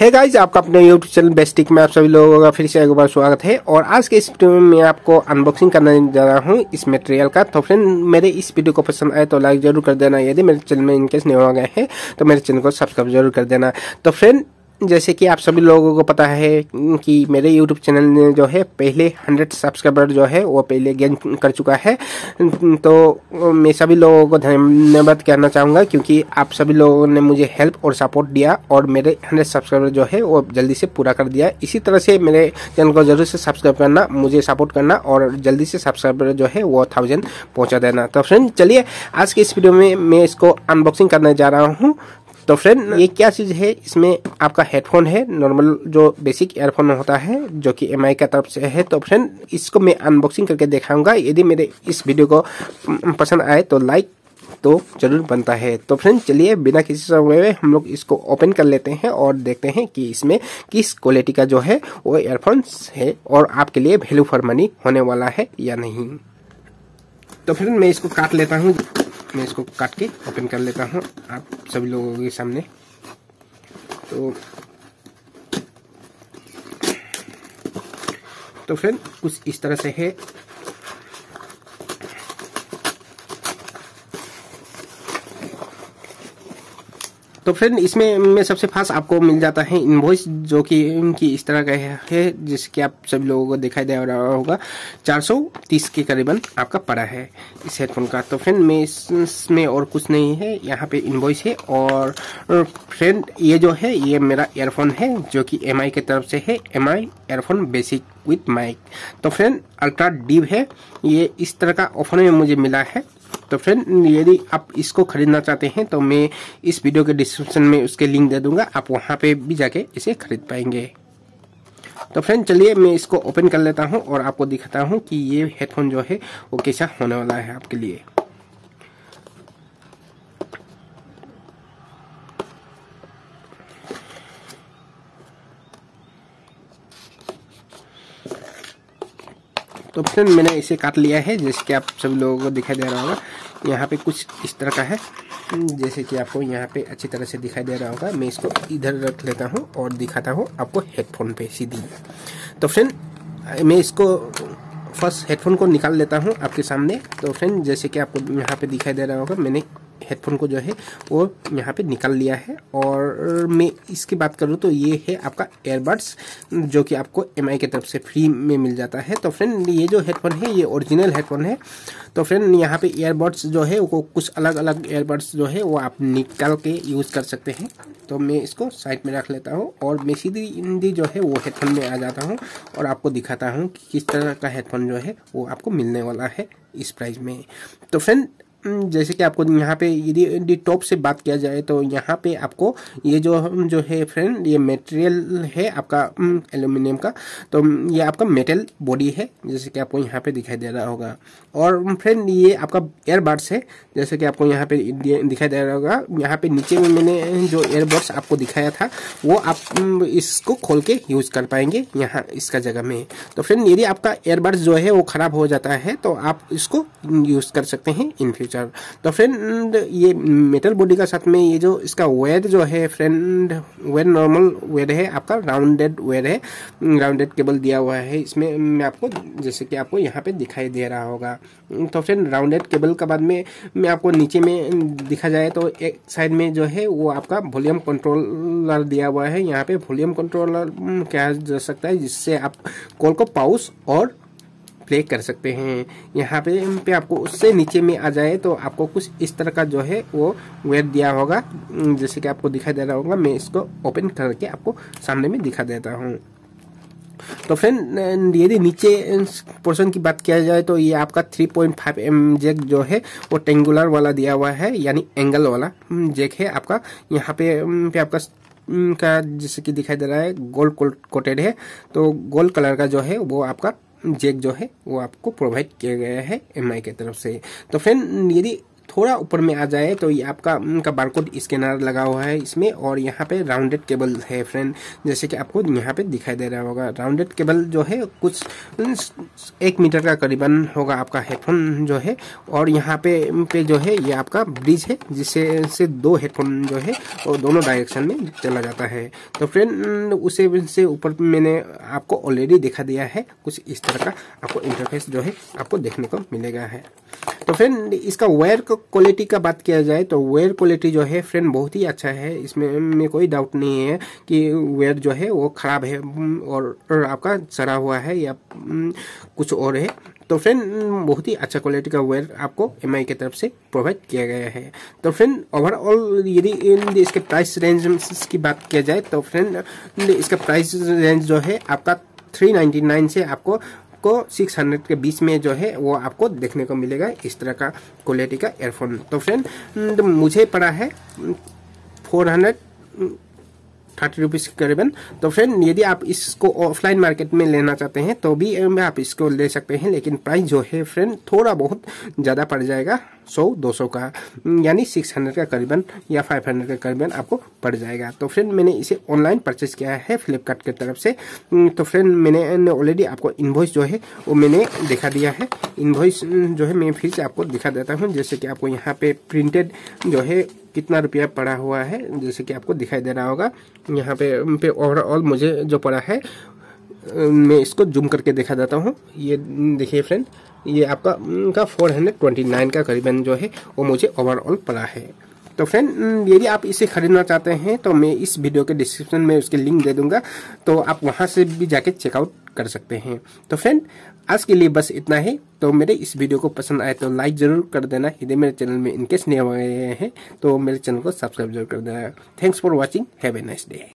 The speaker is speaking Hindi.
है गाइज आपका अपने YouTube चैनल बेस्टिक में आप सभी लोगों का फिर से एक बार स्वागत है और आज के इस वीडियो में मैं आपको अनबॉक्सिंग करने जा रहा हूँ इस मटेरियल का तो फ्रेंड मेरे इस वीडियो को पसंद आए तो लाइक जरूर कर देना यदि मेरे चैनल में इनकेस नहीं हो गए हैं तो मेरे चैनल को सब्सक्राइब जरूर कर देना तो फ्रेंड जैसे कि आप सभी लोगों को पता है कि मेरे यूट्यूब चैनल ने जो है पहले हंड्रेड सब्सक्राइबर जो है वो पहले गेन कर चुका है तो मैं सभी लोगों को धन्यवाद करना चाहूँगा क्योंकि आप सभी लोगों ने मुझे हेल्प और सपोर्ट दिया और मेरे हंड्रेड सब्सक्राइबर जो है वो जल्दी से पूरा कर दिया इसी तरह से मेरे चैनल को ज़रूर से सब्सक्राइब करना मुझे सपोर्ट करना और जल्दी से सब्सक्राइबर जो है वो थाउजेंड पहुँचा देना तो फ्रेंड चलिए आज के इस वीडियो में मैं इसको अनबॉक्सिंग करने जा रहा हूँ तो फ्रेंड ये क्या चीज़ है इसमें आपका हेडफोन है नॉर्मल जो बेसिक एयरफोन होता है जो कि एम का तरफ से है तो फ्रेंड इसको मैं अनबॉक्सिंग करके दिखाऊंगा यदि मेरे इस वीडियो को पसंद आए तो लाइक तो जरूर बनता है तो फ्रेंड चलिए बिना किसी समय में हम लोग इसको ओपन कर लेते हैं और देखते हैं कि इसमें किस क्वालिटी का जो है वो एयरफोन्स है और आपके लिए वैल्यू फॉर मनी होने वाला है या नहीं तो फ्रेंड मैं इसको काट लेता हूँ मैं इसको काट के ओपन कर लेता हूँ आप सभी लोगों के सामने तो तो फ्रेंड कुछ इस तरह से है तो फ्रेंड इसमें में सबसे फास्ट आपको मिल जाता है इन्वॉइस जो कि इनकी इस तरह का है जिसके आप सभी लोगों को दिखाई दे रहा होगा 430 के करीबन आपका पड़ा है इस हेडफोन का तो फ्रेंड में इसमें और कुछ नहीं है यहाँ पे इन्वॉइस है और फ्रेंड ये जो है ये मेरा एयरफोन है जो कि एम की तरफ से है एम एयरफोन बेसिक विथ माइक तो फ्रेंड अल्ट्रा डीप है ये इस तरह का ऑफर में मुझे मिला है तो फ्रेंड यदि आप इसको खरीदना चाहते हैं तो मैं इस वीडियो के डिस्क्रिप्शन में उसके लिंक दे दूंगा आप वहां पे भी जाके इसे खरीद पाएंगे तो फ्रेंड चलिए मैं इसको ओपन कर लेता हूँ और आपको दिखाता हूँ कि ये हेडफोन जो है वो कैसा होने वाला है आपके लिए तो फ्रेंड मैंने इसे काट लिया है जैसे कि आप सभी लोगों को दिखाई दे रहा होगा यहाँ पे कुछ इस तरह का है जैसे कि आपको यहाँ पे अच्छी तरह से दिखाई दे रहा होगा मैं इसको इधर रख लेता हूँ और दिखाता हूँ आपको हेडफोन पे सीधी तो फ्रेंड मैं इसको फर्स्ट हेडफोन को निकाल लेता हूँ आपके सामने तो फ्रेंड जैसे कि आपको यहाँ पे दिखाई दे रहा होगा मैंने हेडफोन को जो है वो यहाँ पे निकाल लिया है और मैं इसकी बात करूँ तो ये है आपका एयरबड्स जो कि आपको एम की तरफ से फ्री में मिल जाता है तो फ्रेंड ये जो हेडफोन है ये ओरिजिनल हेडफोन है तो फ्रेंड यहाँ पे एयरबड्स जो है वो कुछ अलग अलग एयरबड्स जो है वो आप निकाल के यूज़ कर सकते हैं तो मैं इसको साइड में रख लेता हूँ और मैं सीधी जो है वो हेडफोन में आ जाता हूँ और आपको दिखाता हूँ कि किस तरह का हेडफोन जो है वो आपको मिलने वाला है इस प्राइस में तो फ्रेंड हम्म, जैसे कि आपको यहाँ पे यदि टॉप से बात किया जाए तो यहाँ पे आपको ये जो हम्म, जो है फ्रेंड ये मटेरियल है आपका एल्यूमिनियम हम्म, का तो ये आपका मेटल बॉडी है जैसे कि आपको यहाँ पे दिखाई दे रहा होगा और फ्रेंड ये आपका एयरबड्स है जैसे कि आपको यहाँ पे दिखाई दे रहा होगा यहाँ पे नीचे में मैंने जो एयरबड्स आपको दिखाया था वो आप इसको खोल के यूज कर पाएंगे यहाँ इसका जगह में तो फ्रेंड यदि आपका एयरबड्स जो है वो खराब हो जाता है तो आप इसको यूज कर सकते हैं इन फ्यूचर स्ट्रक्चर तो फ्रेंड ये मेटल बॉडी का साथ में ये जो इसका वेयर जो है फ्रेंड वेयर नॉर्मल वेयर है आपका राउंडेड वेयर है राउंडेड केबल दिया हुआ है इसमें मैं आपको जैसे कि आपको यहाँ पे दिखाई दे रहा होगा तो फ्रेंड राउंडेड केबल का बाद में मैं आपको नीचे में दिखा जाए तो एक साइड में जो है वो आपका वॉल्यूम कंट्रोलर दिया हुआ है यहाँ पे वॉल्यूम कंट्रोलर क्या जा सकता है जिससे आप कॉल को पाउस और प्ले कर सकते हैं यहाँ पे पे आपको उससे नीचे में आ जाए तो आपको कुछ इस तरह का जो है वो वेयर दिया होगा जैसे कि आपको दिखाई दे रहा होगा मैं इसको ओपन करके आपको सामने में दिखा देता हूँ तो फ्रेंड यदि नीचे पोर्शन की बात किया जाए तो ये आपका 3.5 पॉइंट एम जेक जो है वो टेंगुलर वाला दिया हुआ है यानी एंगल वाला जेक है आपका यहाँ पे, पे आपका का जैसे कि दिखाई दे रहा है गोल्ड कोटेड है तो गोल्ड कलर का जो है वो आपका जेक जो है वो आपको प्रोवाइड किया गया है एम की तरफ से तो फ्रेंड यदि थोड़ा ऊपर में आ जाए तो ये आपका उनका बारकोड स्कैनर लगा हुआ है इसमें और यहाँ पे राउंडेड केबल है फ्रेंड जैसे कि आपको यहाँ पे दिखाई दे रहा होगा राउंडेड केबल जो है कुछ एक मीटर का करीबन होगा आपका हेडफोन जो है और यहाँ पे पे जो है ये आपका ब्रिज है जिससे से दो हेडफोन जो है और दोनों डायरेक्शन में चला जाता है तो फ्रेंड उसे से ऊपर मैंने आपको ऑलरेडी दिखा दिया है कुछ इस तरह का आपको इंटरफेस जो है आपको देखने को मिलेगा है तो फ्रेंड इसका वेयर क्वालिटी का बात किया जाए तो वेयर क्वालिटी जो है फ्रेंड बहुत ही अच्छा है इसमें में कोई डाउट नहीं है कि वेयर जो है वो ख़राब है और आपका सड़ा हुआ है या कुछ और है तो फ्रेंड बहुत ही अच्छा क्वालिटी का वेयर आपको एम आई की तरफ से प्रोवाइड किया गया है तो फ्रेंड ओवरऑल यदि इसके प्राइस रेंज की बात किया जाए तो फ्रेंड इसका प्राइस रेंज जो है आपका 399 से आपको आपको 600 के बीच में जो है वो आपको देखने को मिलेगा इस तरह का क्वालिटी का एयरफोन तो फ्रेंड तो मुझे पड़ा है फोर हंड्रेड थर्टी रुपीज़ के करीबन तो फ्रेंड यदि आप इसको ऑफलाइन मार्केट में लेना चाहते हैं तो भी आप इसको ले सकते हैं लेकिन प्राइस जो है फ्रेंड थोड़ा बहुत ज़्यादा पड़ जाएगा सौ दो सौ का हम्म, यानी सिक्स हंड्रेड का करीबन या फाइव हंड्रेड का करीबन आपको पड़ जाएगा तो फ्रेंड मैंने इसे ऑनलाइन परचेज किया है फ्लिपकार्ट की तरफ से हम्म, तो फ्रेंड मैंने ऑलरेडी आपको इन्वॉइस जो है वो मैंने दिखा दिया है इन्वॉइस हम्म, जो है मैं फिर से आपको दिखा देता हूँ जैसे कि आपको यहाँ पे प्रिंटेड जो है कितना रुपया पड़ा हुआ है जैसे कि आपको दिखाई दे रहा होगा यहाँ पे पे ओवरऑल मुझे जो पड़ा है मैं इसको जूम करके देखा जाता हूँ ये हम्म, देखिए फ्रेंड ये आपका हम्म, का 429 का करीबन जो है वो मुझे ओवरऑल पड़ा है तो फ्रेंड हम्म, यदि आप इसे खरीदना चाहते हैं तो मैं इस वीडियो के डिस्क्रिप्शन में उसके लिंक दे दूंगा तो आप वहां से भी जाके चेकआउट कर सकते हैं तो फ्रेंड आज के लिए बस इतना ही तो मेरे इस वीडियो को पसंद आए तो लाइक ज़रूर कर देना यदि मेरे चैनल में इनकेस नए हुए हैं तो मेरे चैनल को सब्सक्राइब जरूर कर देना thanks for watching have a nice day